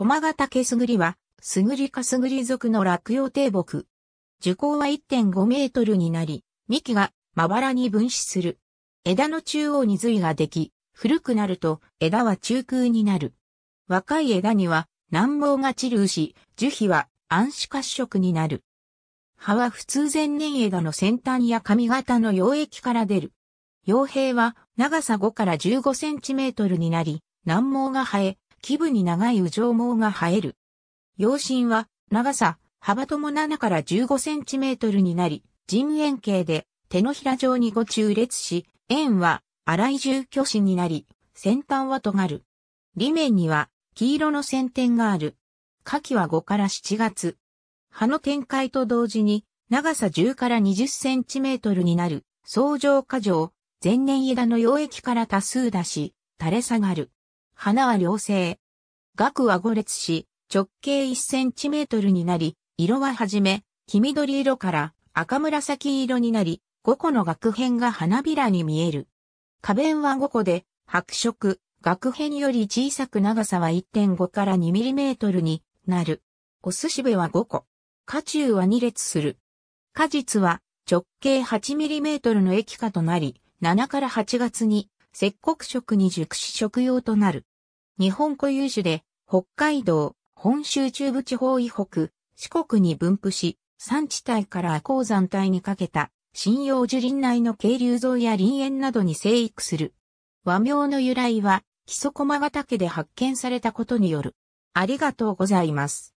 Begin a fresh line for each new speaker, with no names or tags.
駒ヶ岳すぐりは、すぐりかすぐり属の落葉低木。樹高は1.5メートルになり、幹がまばらに分子する。枝の中央に髄ができ、古くなると枝は中空になる。若い枝には軟毛が散るし、樹皮は暗視褐色になる。葉は普通前年枝の先端や髪型の溶液から出る。傭兵は長さ5から15センチメートルになり、難毛が生え、基部に長い羽状毛が生える。葉身は長さ、幅とも7から15センチメートルになり、人円形で手のひら状にご中列し、円は粗い重居子になり、先端は尖る。裏面には黄色の先天がある。夏季は5から7月。葉の展開と同時に長さ10から20センチメートルになる、相乗過剰、前年枝の溶液から多数出し、垂れ下がる。花は良性。額は5列し、直径1センチメートルになり、色ははじめ、黄緑色から赤紫色になり、5個の額片が花びらに見える。花弁は5個で、白色、額片より小さく長さは1.5から2ミリメートルになる。お寿司部は5個。花中は2列する。果実は直径8ミリメートルの液化となり、7から8月に、石黒色に熟し食用となる。日本固有種で、北海道、本州中部地方以北、四国に分布し、山地帯から亜高山帯にかけた、針葉樹林内の渓流沿いや林園などに生育する。和名の由来は、木曽駒ヶ岳で発見されたことによる。ありがとうございます。